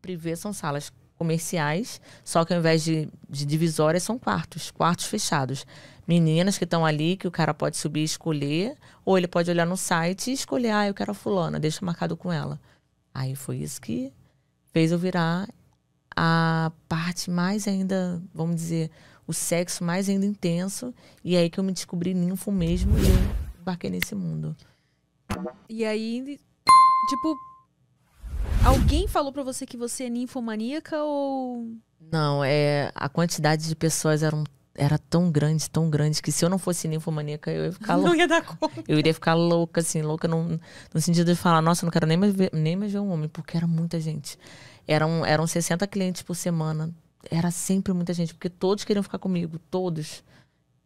privê são salas comerciais, só que ao invés de, de divisórias são quartos, quartos fechados. Meninas que estão ali, que o cara pode subir e escolher, ou ele pode olhar no site e escolher, ah, eu quero a fulana, deixa marcado com ela. Aí foi isso que fez eu virar a parte mais ainda, vamos dizer, o sexo mais ainda intenso, e é aí que eu me descobri ninfo mesmo e eu embarquei nesse mundo. E aí, tipo, Alguém falou para você que você é ninfomaníaca ou. Não, é, a quantidade de pessoas eram, era tão grande, tão grande, que se eu não fosse ninfomaníaca, eu ia ficar louca. Não ia dar conta. Eu iria ficar louca, assim, louca no, no sentido de falar, nossa, não quero nem mais, ver, nem mais ver um homem, porque era muita gente. Eram, eram 60 clientes por semana. Era sempre muita gente, porque todos queriam ficar comigo, todos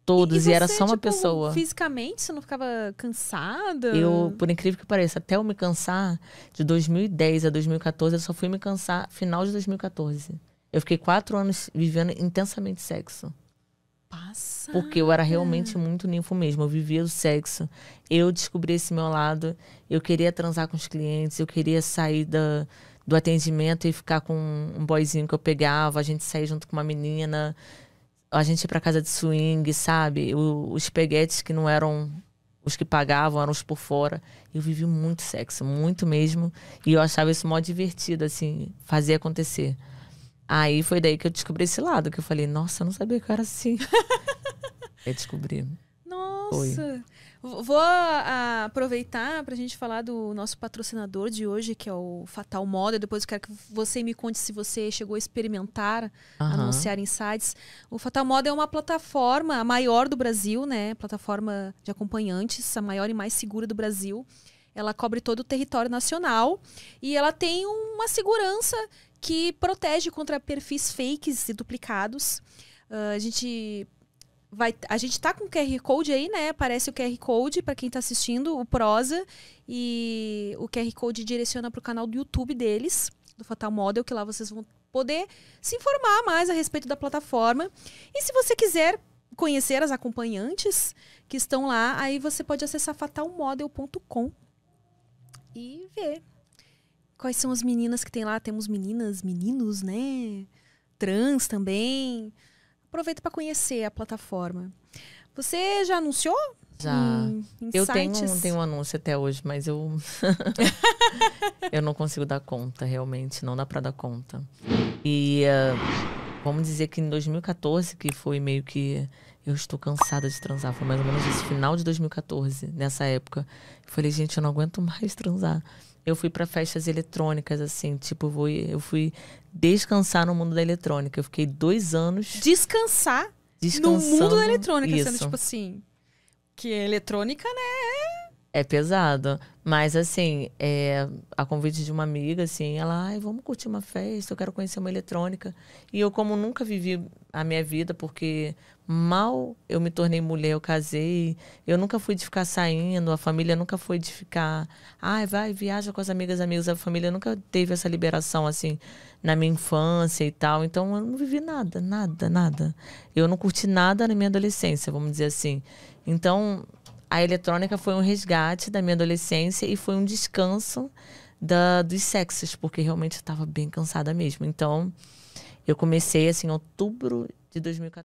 todos e, e, e era só uma tipo, pessoa. Fisicamente você não ficava cansada? Eu, por incrível que pareça, até eu me cansar, de 2010 a 2014, eu só fui me cansar final de 2014. Eu fiquei quatro anos vivendo intensamente sexo. Passa. Porque eu era realmente muito ninfo mesmo. Eu vivia o sexo. Eu descobri esse meu lado. Eu queria transar com os clientes. Eu queria sair da, do atendimento e ficar com um boyzinho que eu pegava. A gente sair junto com uma menina a gente ia pra casa de swing, sabe? O, os peguetes que não eram os que pagavam, eram os por fora. Eu vivi muito sexo, muito mesmo. E eu achava isso mó divertido, assim, fazer acontecer. Aí foi daí que eu descobri esse lado, que eu falei, nossa, eu não sabia que eu era assim. eu descobri. Nossa! Foi. Vou aproveitar para a gente falar do nosso patrocinador de hoje, que é o Fatal Moda. Depois eu quero que você me conte se você chegou a experimentar, uhum. anunciar insights. O Fatal Moda é uma plataforma, a maior do Brasil, né? Plataforma de acompanhantes, a maior e mais segura do Brasil. Ela cobre todo o território nacional e ela tem uma segurança que protege contra perfis fakes e duplicados. Uh, a gente vai, a gente tá com o QR Code aí, né? Aparece o QR Code para quem tá assistindo, o Prosa. E o QR Code direciona para o canal do YouTube deles, do Fatal Model, que lá vocês vão poder se informar mais a respeito da plataforma. E se você quiser conhecer as acompanhantes que estão lá, aí você pode acessar fatalmodel.com e ver quais são as meninas que tem lá. Temos meninas, meninos, né? Trans também aproveita para conhecer a plataforma. Você já anunciou? Já. eu sites? tenho, tenho um anúncio até hoje, mas eu eu não consigo dar conta, realmente, não dá para dar conta. E uh Vamos dizer que em 2014, que foi meio que eu estou cansada de transar. Foi mais ou menos esse final de 2014, nessa época. Eu falei, gente, eu não aguento mais transar. Eu fui para festas eletrônicas, assim, tipo, vou, eu fui descansar no mundo da eletrônica. Eu fiquei dois anos. Descansar? No mundo da eletrônica, Isso. sendo tipo assim. Que eletrônica, né? É pesado. Mas, assim, é, a convite de uma amiga, assim, ela, ai, vamos curtir uma festa, eu quero conhecer uma eletrônica. E eu, como nunca vivi a minha vida, porque mal eu me tornei mulher, eu casei, eu nunca fui de ficar saindo, a família nunca foi de ficar, ai, vai, viaja com as amigas, amigos, a família nunca teve essa liberação, assim, na minha infância e tal. Então, eu não vivi nada, nada, nada. Eu não curti nada na minha adolescência, vamos dizer assim. Então, a eletrônica foi um resgate da minha adolescência e foi um descanso da, dos sexos, porque realmente eu estava bem cansada mesmo. Então, eu comecei assim, em outubro de 2014.